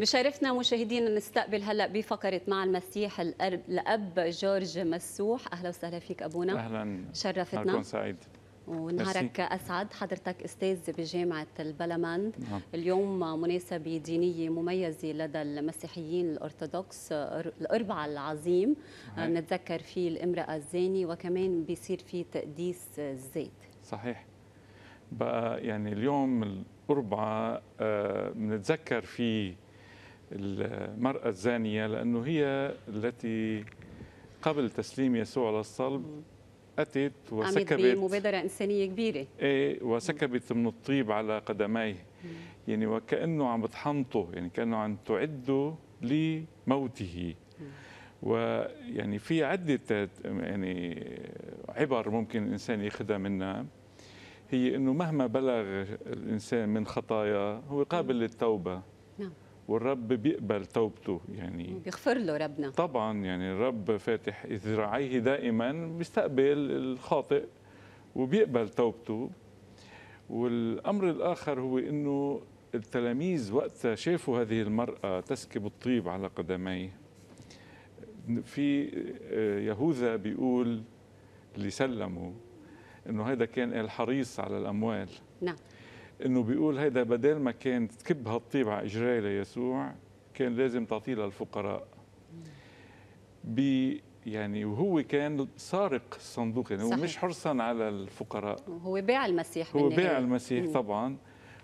بشرفنا مشاهدينا نستقبل هلا بفقره مع المسيح الاب جورج مسوح اهلا وسهلا فيك ابونا اهلا شرفتنا سعيد ونهارك اسعد حضرتك استاذ بجامعه البلمند نعم. اليوم مناسبه دينيه مميزه لدى المسيحيين الارثوذكس الاربعاء العظيم بنتذكر آه، فيه الامراه الزاني وكمان بيصير فيه تقديس الزيت صحيح بقى يعني اليوم الاربعاء آه، بنتذكر فيه المرأة الزانية لأنه هي التي قبل تسليم يسوع للصلب أتت وسكبت مبادرة إنسانية كبيرة إيه وسكبت من الطيب على قدميه يعني وكأنه عم بتحنطه يعني كأنه عم تعده لموته ويعني في عدة يعني عبر ممكن الإنسان ياخذها منها هي أنه مهما بلغ الإنسان من خطايا هو قابل للتوبة والرب بيقبل توبته يعني بيغفر له ربنا طبعا يعني الرب فاتح ذراعيه دائما بيستقبل الخاطئ وبيقبل توبته والامر الاخر هو انه التلاميذ وقتها شافوا هذه المراه تسكب الطيب على قدميه في آه، يهوذا بيقول اللي سلمه انه هذا كان الحريص على الاموال نعم انه بيقول هيدا بدل ما كان تكب هالطيب على اجري ليسوع كان لازم تعطيه للفقراء بي يعني وهو كان سارق الصندوق يعني صحيح. هو مش حرصا على الفقراء هو باع المسيح هو باع المسيح مم. طبعا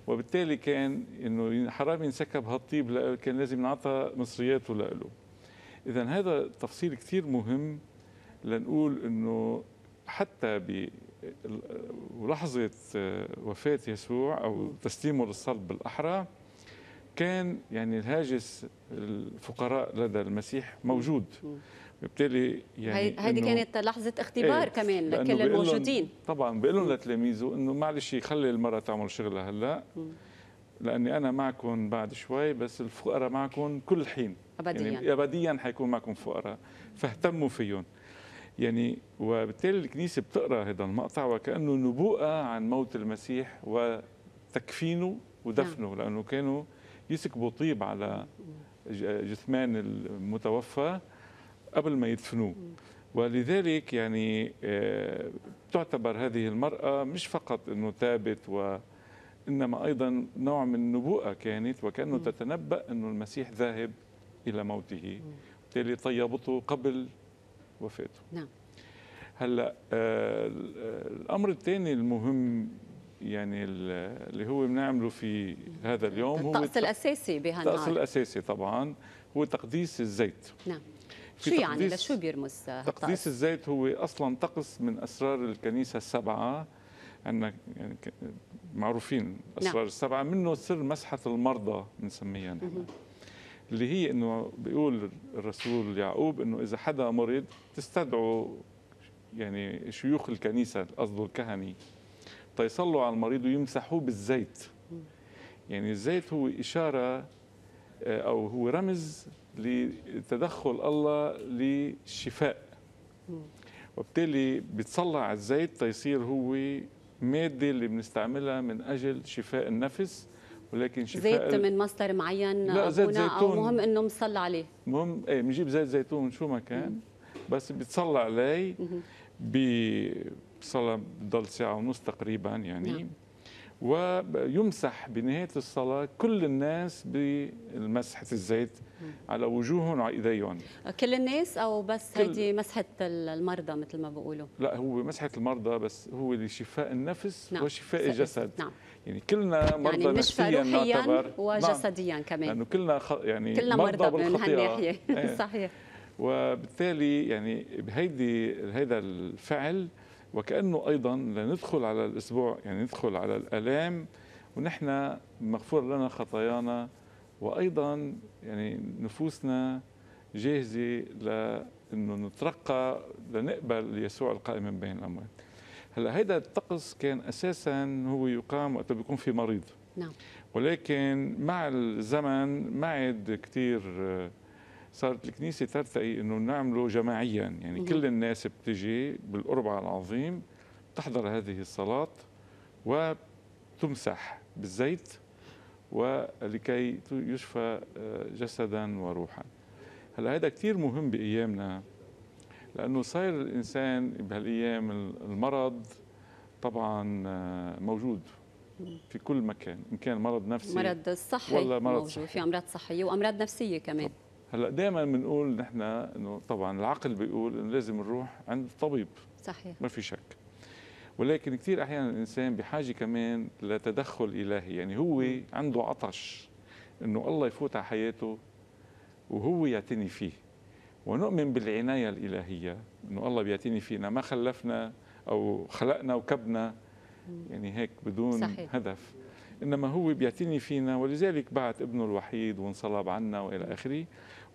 وبالتالي كان انه حرام ينسكب هالطيب كان لازم نعطى مصرياته لإله اذا هذا تفصيل كثير مهم لنقول انه حتى ولحظة آه، وفاة يسوع أو تسليمه للصلب بالأحرى كان يعني الهاجس الفقراء لدى المسيح موجود وبالتالي يعني هذه كانت لحظة اختبار ايه كمان لكل الموجودين طبعا بيقول لهم لتلاميذه انه معلش خلي المرأة تعمل شغلها هلا لاني انا معكم بعد شوي بس الفقراء معكم كل حين يعني ابديا يعني ابديا حيكون معكم فقراء فاهتموا فيهم يعني وبالتالي الكنيسه بتقرا هذا المقطع وكانه نبوءه عن موت المسيح وتكفينه ودفنه نعم. لانه كانوا يسكبوا طيب على جثمان المتوفى قبل ما يدفنوه ولذلك يعني آه، تعتبر هذه المرأة مش فقط أنه تابت و إنما أيضا نوع من النبوءة كانت وكأنه تتنبأ أنه المسيح ذاهب إلى موته بالتالي طيبته قبل وفاته نعم هلا آه، الامر الثاني المهم يعني اللي هو بنعمله في هذا اليوم هو الطقس الاساسي بهالنهار الطقس الاساسي طبعا هو تقديس الزيت نعم شو يعني لشو بيرمز تقديس الزيت هو اصلا طقس من اسرار الكنيسه السبعه عندنا يعني معروفين نعم. اسرار نعم. السبعه منه سر مسحه المرضى بنسميها نحن اللي هي انه بيقول الرسول يعقوب انه اذا حدا مرض تستدعوا يعني شيوخ الكنيسه قصده الكهني تيصلوا طيب على المريض ويمسحوه بالزيت يعني الزيت هو اشاره آه، او هو رمز لتدخل الله للشفاء وبالتالي بتصلى على الزيت تيصير طيب هو ماده اللي بنستعملها من اجل شفاء النفس ولكن شفاء زيت من مصدر معين لا زيت زيتون او مهم انه مصلى عليه مهم ايه بنجيب زيت زيتون شو ما كان بس بتصلى عليه بصلى بضل ساعه ونص تقريبا يعني نعم. ويمسح بنهايه الصلاه كل الناس بمسحه الزيت على وجوههم وعلى ايديهم كل الناس او بس هيدي مسحه المرضى مثل ما بيقولوا لا هو مسحه المرضى بس هو لشفاء النفس نعم. وشفاء الجسد نعم. يعني كلنا يعني مرضى يعني نفسيا روحيا وجسديا نعم. كمان لانه كلنا خ... يعني كلنا مرضى, مرضى من هالناحيه إيه. صحيح وبالتالي يعني بهيدي هذا الفعل وكانه ايضا لندخل على الاسبوع يعني ندخل على الالام ونحن مغفور لنا خطايانا وايضا يعني نفوسنا جاهزه لانه نترقى لنقبل يسوع القائم من بين الاموات هلا هيدا الطقس كان اساسا هو يقام وقت بيكون في مريض نعم ولكن مع الزمن ما عاد كثير آه، صارت الكنيسه ترتقي انه نعمله جماعيا يعني مم. كل الناس بتجي بالاربع العظيم تحضر هذه الصلاه وتمسح بالزيت ولكي يشفى آه، جسدا وروحا هلا هذا كثير مهم بايامنا لانه صاير الانسان بهالايام المرض طبعا آه، موجود في كل مكان ان كان مرض نفسي مرض صحي ولا مرض موجود صحي. في امراض صحيه وامراض نفسيه كمان طب. هلا دائما بنقول نحن انه طبعا العقل بيقول انه لازم نروح عند الطبيب صحيح ما في شك ولكن كثير احيانا الانسان بحاجه كمان لتدخل الهي يعني هو عنده عطش انه الله يفوت على حياته وهو يعتني فيه ونؤمن بالعناية الإلهية أنه الله بيعتني فينا ما خلفنا أو خلقنا وكبنا يعني هيك بدون صحيح. هدف إنما هو بيعتني فينا ولذلك بعث ابنه الوحيد وانصلب عنا وإلى آخره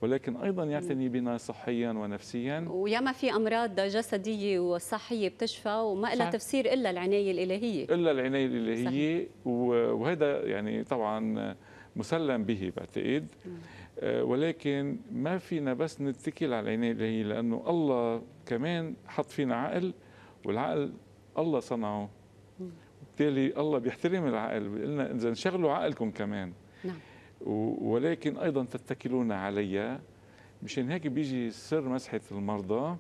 ولكن أيضا يعتني بنا صحيا ونفسيا وياما في أمراض جسدية وصحية بتشفى وما لها تفسير إلا العناية الإلهية إلا العناية الإلهية صحيح. وهذا يعني طبعا مسلم به بعتقد آه، ولكن ما فينا بس نتكل على العناية الإلهية لأنه الله كمان حط فينا عقل والعقل الله صنعه وبالتالي الله بيحترم العقل بيقول لنا إذا انشغلوا عقلكم كمان نعم. ولكن أيضا تتكلون علي مشان هيك بيجي سر مسحة المرضى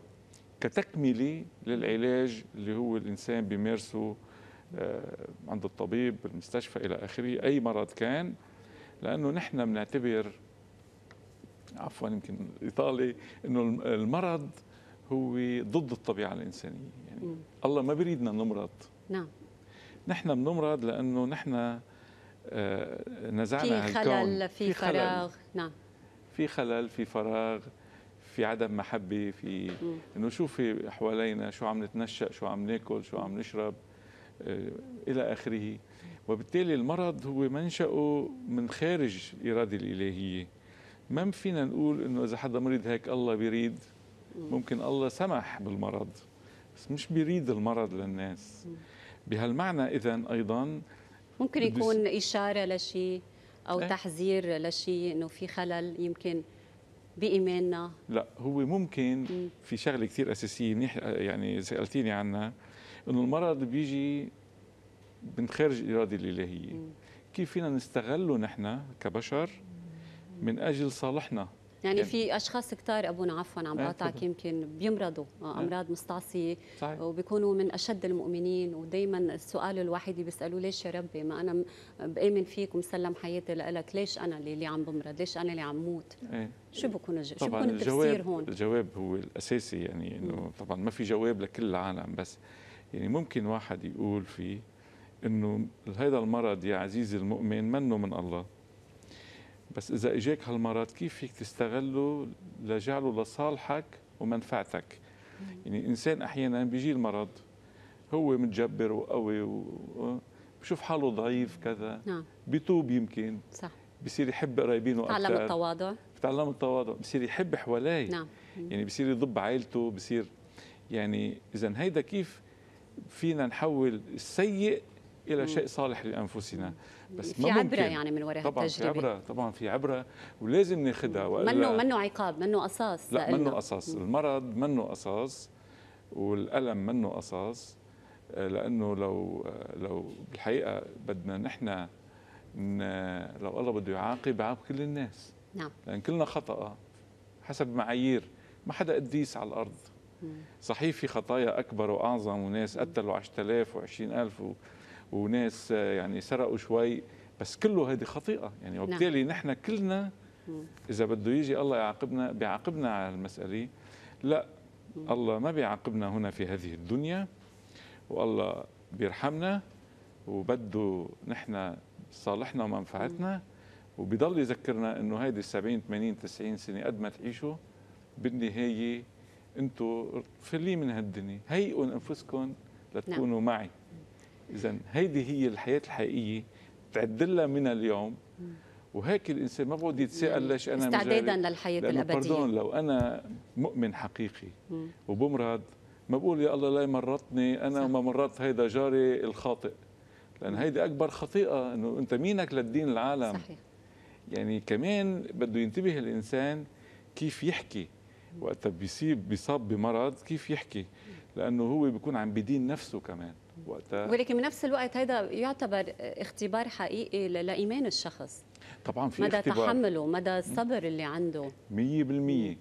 كتكملة للعلاج اللي هو الإنسان بيمارسه آه، عند الطبيب بالمستشفى إلى آخره أي مرض كان لأنه نحن بنعتبر عفوا يمكن ايطالي انه المرض هو ضد الطبيعه الانسانيه يعني مم. الله ما بيريدنا نمرض نعم نحن بنمرض لانه نحن آه، نزعنا في خلل في, في فراغ نعم في خلل في فراغ في عدم محبه في انه شو في حوالينا شو عم نتنشا شو عم ناكل شو عم نشرب آه، الى اخره وبالتالي المرض هو منشأه من خارج الإرادة الإلهية ما فينا نقول انه اذا حدا مريض هيك الله بيريد ممكن الله سمح بالمرض بس مش بيريد المرض للناس بهالمعنى اذا ايضا ممكن يكون اشاره لشيء او ايه؟ تحذير لشيء انه في خلل يمكن بايماننا لا هو ممكن في شغله كثير اساسيه يعني سالتيني عنها انه المرض بيجي من خارج الاراده الالهيه كيف فينا نستغله نحن كبشر من اجل صالحنا يعني, يعني في اشخاص كثار ابونا عفوا عم بقاطعك إيه، يمكن بيمرضوا آه، إيه. امراض مستعصيه صحيح. وبيكونوا من اشد المؤمنين ودائما السؤال الوحيد اللي بيسالوه ليش يا ربي ما انا بامن فيك ومسلم حياتي لك ليش انا اللي, اللي عم بمرض ليش انا اللي عم موت إيه. شو بكون شو بكون التفسير هون الجواب هو الاساسي يعني انه طبعا ما في جواب لكل العالم بس يعني ممكن واحد يقول فيه انه هذا المرض يا عزيزي المؤمن منه من الله بس إذا إجاك هالمرض كيف فيك تستغله لجعله لصالحك ومنفعتك يعني إنسان أحيانا بيجي المرض هو متجبر وقوي وبشوف حاله ضعيف كذا نعم. بيتوب يمكن صح بصير يحب قرايبينه اكثر تعلم التواضع بتعلم التواضع بصير يحب حواليه نعم يعني بصير يضب عائلته بصير يعني اذا هيدا كيف فينا نحول السيء الى شيء صالح لانفسنا بس في ما عبره يعني من وراء طبعا التجربه طبعا في عبره طبعا في عبره ولازم ناخذها منه منه عقاب منه قصاص لا منه قصاص المرض منه قصاص والالم منه قصاص لانه لو لو بالحقيقه بدنا نحن لو الله بده يعاقب عاقب كل الناس نعم لان كلنا خطأ حسب معايير ما حدا قديس على الارض صحيح في خطايا اكبر واعظم وناس قتلوا 10000 و20000 وناس آه، يعني سرقوا شوي بس كله هذه خطيئه يعني نعم. وبالتالي نعم. نحن كلنا اذا بده يجي الله يعاقبنا بيعاقبنا على المساله لا الله ما بيعاقبنا هنا في هذه الدنيا والله بيرحمنا وبده نحن صالحنا ومنفعتنا وبيضل يذكرنا انه هيدي 70 80 90 سنه قد ما تعيشوا بالنهايه انتم فلي من هالدنيا هيئوا انفسكم نعم. لتكونوا نعم. معي اذا هيدي هي الحياه الحقيقيه تعدلها من اليوم وهيك الانسان ما بقعد يتساءل ليش انا استعدادا للحياه الابديه بردون لو انا مؤمن حقيقي وبمرض ما بقول يا الله لا يمرضني انا وما مرضت هيدا جاري الخاطئ لان هيدي اكبر خطيئه انه انت مينك للدين العالم صحيح. يعني كمان بده ينتبه الانسان كيف يحكي وقت بيصيب بيصاب بمرض كيف يحكي لانه هو بيكون عم بدين نفسه كمان وقتها ولكن بنفس الوقت هذا يعتبر اختبار حقيقي لايمان الشخص طبعا في مدى اختبار. تحمله مدى الصبر اللي عنده 100%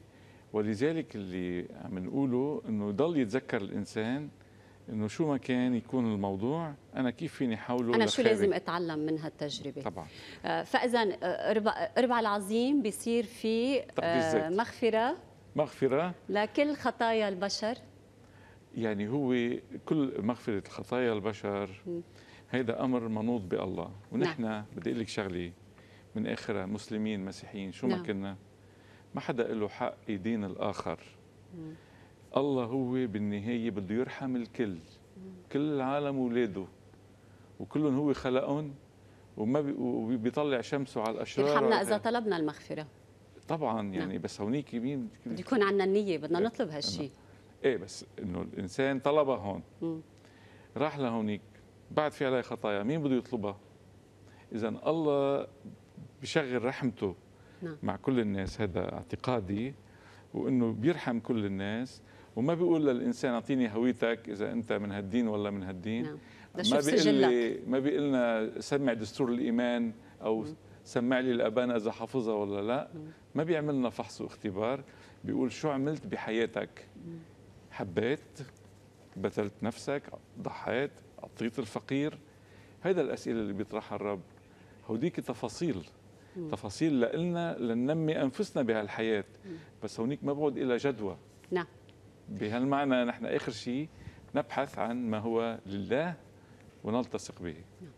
ولذلك اللي عم نقوله انه يضل يتذكر الانسان انه شو ما كان يكون الموضوع انا كيف فيني حوله انا شو لازم اتعلم من هالتجربه طبعا آه، فاذا آه، ربع العظيم بيصير في آه، مغفره مغفره لكل خطايا البشر يعني هو كل مغفره خطايا البشر هيدا امر منوط بالله ونحن نعم. بدي اقول لك شغله من اخرها مسلمين مسيحيين شو نعم. ما كنا ما حدا له حق يدين الاخر مم. الله هو بالنهايه بده يرحم الكل مم. كل العالم ولاده وكلهم هو خلقهم وما بي وبيطلع شمسه على الاشرار يرحمنا اذا طلبنا المغفره طبعا يعني نعم. بس هونيك مين بده يكون عندنا النيه بدنا إيه. نطلب هالشيء ايه بس انه الانسان طلبها هون راح لهونيك بعد في عليه خطايا مين بده يطلبها اذا الله بشغل رحمته نعم. مع كل الناس هذا اعتقادي وانه بيرحم كل الناس وما بيقول للانسان اعطيني هويتك اذا انت من هالدين ولا من هالدين نعم. ما بيقول لي ما بيقول لنا سمع دستور الايمان او سمع لي الابان اذا حافظها ولا لا ما بيعمل لنا فحص واختبار بيقول شو عملت بحياتك حبيت بذلت نفسك ضحيت أعطيت الفقير هذا الأسئلة اللي بيطرحها الرب هوديك تفاصيل مم. تفاصيل لنا لننمي أنفسنا بهالحياة بس هونيك ما بعد إلى جدوى نعم بهالمعنى نحن آخر شيء نبحث عن ما هو لله ونلتصق به نعم.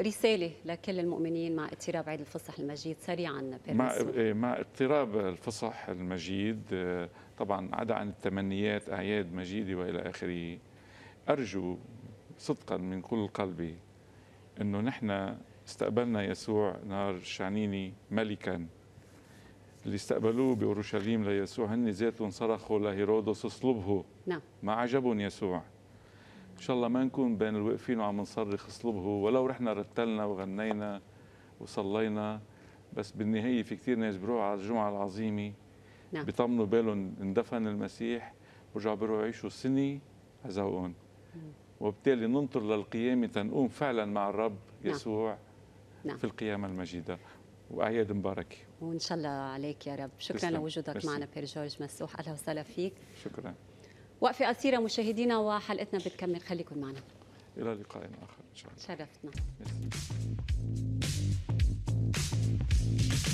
رسالة لكل المؤمنين مع اقتراب عيد الفصح المجيد سريعا مع, إيه، مع اقتراب الفصح المجيد آه، طبعا عدا عن التمنيات أعياد مجيدة وإلى آخره أرجو صدقا من كل قلبي أنه نحن استقبلنا يسوع نار شعنيني ملكا اللي استقبلوه بأورشليم ليسوع هن ذاتهم صرخوا لهيرودس اصلبه نعم ما عجبهم يسوع ان شاء الله ما نكون بين الواقفين وعم نصرخ اصلبه ولو رحنا رتلنا وغنينا وصلينا بس بالنهايه في كثير ناس بيروحوا على الجمعه العظيمه نعم. بيطمنوا بالهم اندفن المسيح ورجعوا بيروحوا يعيشوا سنه عزوقهم وبالتالي ننطر للقيامة تنقوم فعلا مع الرب نعم. يسوع نعم. في القيامة المجيدة وأعياد مباركة وإن شاء الله عليك يا رب شكرا لوجودك معنا بير جورج مسوح أهلا وسهلا فيك شكرا وقفة قصيرة مشاهدينا وحلقتنا بتكمل خليكم معنا إلى لقاء آخر إن شاء الله شرفتنا